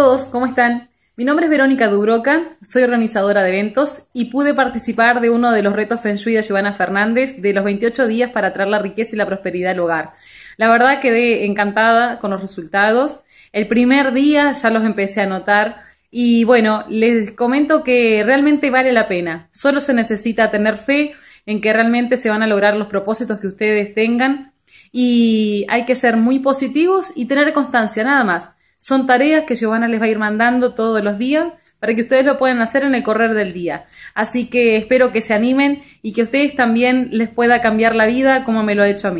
todos, ¿cómo están? Mi nombre es Verónica Duroca, soy organizadora de eventos y pude participar de uno de los retos Feng Shui de Giovanna Fernández de los 28 días para traer la riqueza y la prosperidad al hogar. La verdad quedé encantada con los resultados. El primer día ya los empecé a notar y bueno, les comento que realmente vale la pena. Solo se necesita tener fe en que realmente se van a lograr los propósitos que ustedes tengan y hay que ser muy positivos y tener constancia nada más. Son tareas que Giovanna les va a ir mandando todos los días para que ustedes lo puedan hacer en el correr del día. Así que espero que se animen y que ustedes también les pueda cambiar la vida como me lo ha hecho a mí.